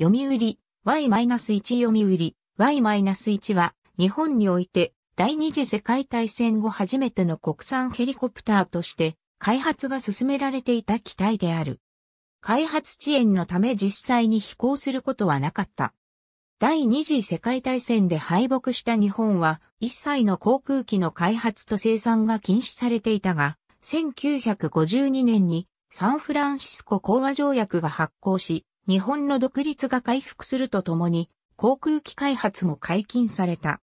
読売、Y-1 読売、Y-1 は、日本において、第二次世界大戦後初めての国産ヘリコプターとして、開発が進められていた機体である。開発遅延のため実際に飛行することはなかった。第二次世界大戦で敗北した日本は、一切の航空機の開発と生産が禁止されていたが、1952年にサンフランシスコ講和条約が発効し、日本の独立が回復するとともに、航空機開発も解禁された。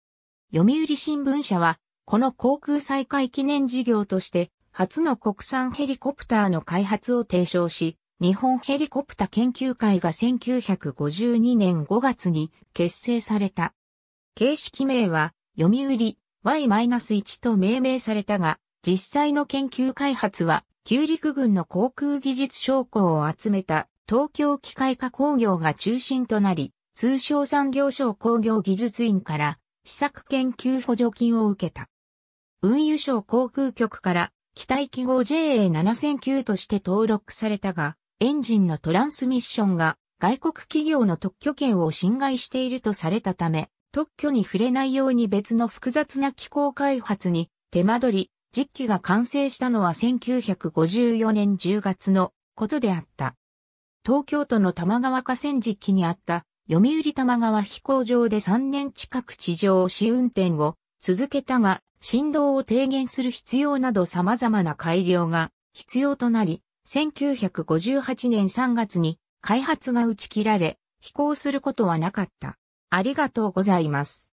読売新聞社は、この航空再開記念事業として、初の国産ヘリコプターの開発を提唱し、日本ヘリコプタ研究会が1952年5月に結成された。形式名は、読売 Y-1 と命名されたが、実際の研究開発は、旧陸軍の航空技術将校を集めた東京機械化工業が中心となり、通商産業省工業技術院から試作研究補助金を受けた。運輸省航空局から機体記号 JA7009 として登録されたが、エンジンのトランスミッションが外国企業の特許権を侵害しているとされたため、特許に触れないように別の複雑な機構開発に手間取り、実機が完成したのは1954年10月のことであった。東京都の玉川河川敷にあった読売玉川飛行場で3年近く地上試運転を続けたが、振動を低減する必要など様々な改良が必要となり、1958年3月に開発が打ち切られ、飛行することはなかった。ありがとうございます。